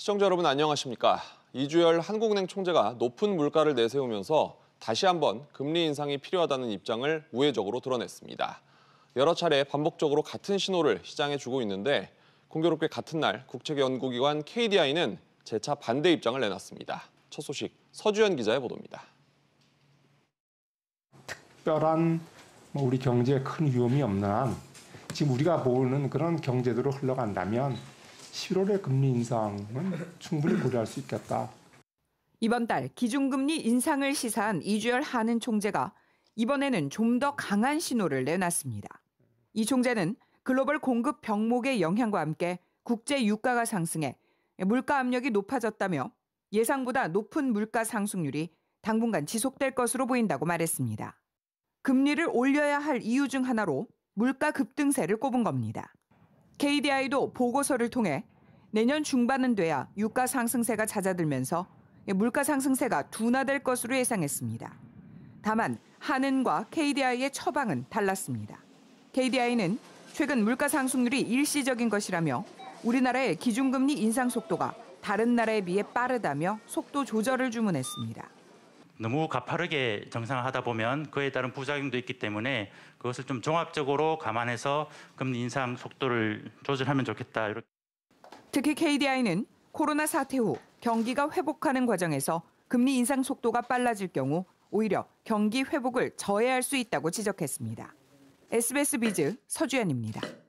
시청자 여러분 안녕하십니까? 이주열 한국은행 총재가 높은 물가를 내세우면서 다시 한번 금리 인상이 필요하다는 입장을 우회적으로 드러냈습니다. 여러 차례 반복적으로 같은 신호를 시장에 주고 있는데 공교롭게 같은 날 국책연구기관 KDI는 재차 반대 입장을 내놨습니다. 첫 소식 서주현 기자의 보도입니다. 특별한 뭐 우리 경제에 큰 위험이 없는 한 지금 우리가 보는 그런 경제대로 흘러간다면 11월의 금리 인상은 충분히 고려할 수 있겠다. 이번 달 기준금리 인상을 시사한 이주열 한은 총재가 이번에는 좀 더 강한 신호를 내놨습니다. 이 총재는 글로벌 공급 병목의 영향과 함께 국제 유가가 상승해 물가 압력이 높아졌다며 예상보다 높은 물가 상승률이 당분간 지속될 것으로 보인다고 말했습니다. 금리를 올려야 할 이유 중 하나로 물가 급등세를 꼽은 겁니다. KDI도 보고서를 통해 내년 중반은 돼야 유가 상승세가 잦아들면서 물가 상승세가 둔화될 것으로 예상했습니다. 다만 한은과 KDI의 처방은 달랐습니다. KDI는 최근 물가 상승률이 일시적인 것이라며 우리나라의 기준금리 인상 속도가 다른 나라에 비해 빠르다며 속도 조절을 주문했습니다. 너무 가파르게 정상화하다 보면 그에 따른 부작용도 있기 때문에 그것을 좀 종합적으로 감안해서 금리 인상 속도를 조절하면 좋겠다. 특히 KDI는 코로나 사태 후 경기가 회복하는 과정에서 금리 인상 속도가 빨라질 경우 오히려 경기 회복을 저해할 수 있다고 지적했습니다. SBS 비즈 서주연입니다.